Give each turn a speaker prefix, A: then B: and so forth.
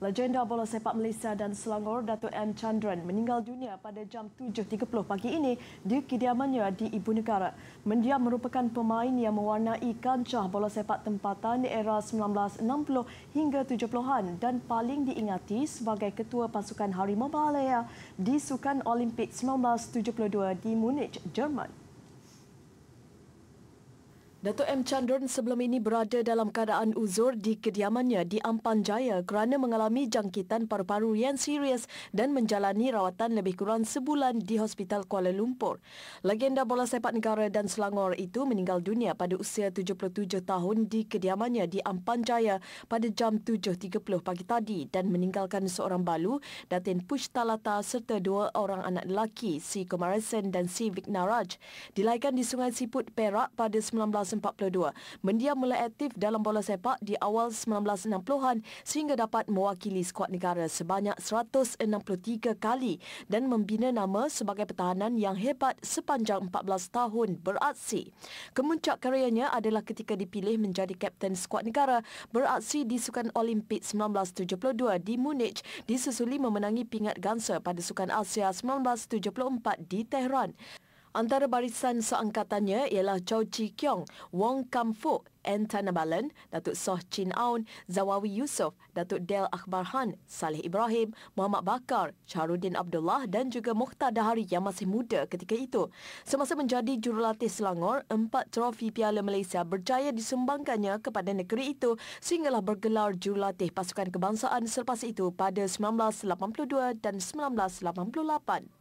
A: Legenda bola sepak Malaysia dan Selangor, Datuk M. Chandran meninggal dunia pada jam 7.30 pagi ini di kediamannya di Ibu Negara. Mendiang merupakan pemain yang mewarnai kancah bola sepak tempatan era 1960 hingga 70-an dan paling diingati sebagai ketua pasukan Harimau Malaya di Sukan Olimpik 1972 di Munich, Jerman. Dato' M. Chandran sebelum ini berada dalam keadaan uzur di kediamannya di Ampan Jaya kerana mengalami jangkitan paru-paru yang serius dan menjalani rawatan lebih kurang sebulan di Hospital Kuala Lumpur. Legenda bola sepak negara dan Selangor itu meninggal dunia pada usia 77 tahun di kediamannya di Ampan Jaya pada jam 7.30 pagi tadi dan meninggalkan seorang balu, Datin Pushtalata serta dua orang anak lelaki, si Komarasen dan si Vignaraj. Dilahirkan di Sungai Siput, Perak pada 19 1942. Mendia mula aktif dalam bola sepak di awal 1960-an sehingga dapat mewakili skuad negara sebanyak 163 kali dan membina nama sebagai pertahanan yang hebat sepanjang 14 tahun beraksi. Kemuncak karyanya adalah ketika dipilih menjadi kapten skuad negara beraksi di Sukan Olimpik 1972 di Munich disusuli memenangi pingat gansa pada Sukan Asia 1974 di Tehran. Antara barisan seangkatannya ialah Chow Chi Kiong, Wong Kam Fook, Anne Tanabalan, Datuk Soh Chin Aun, Zawawi Yusof, Datuk Del Akbar Han, Saleh Ibrahim, Muhammad Bakar, Charudin Abdullah dan juga Mukhtar Dahari yang masih muda ketika itu. Semasa menjadi jurulatih Selangor, empat trofi Piala Malaysia berjaya disumbangkannya kepada negeri itu sehinggalah bergelar jurulatih pasukan kebangsaan selepas itu pada 1982 dan 1988.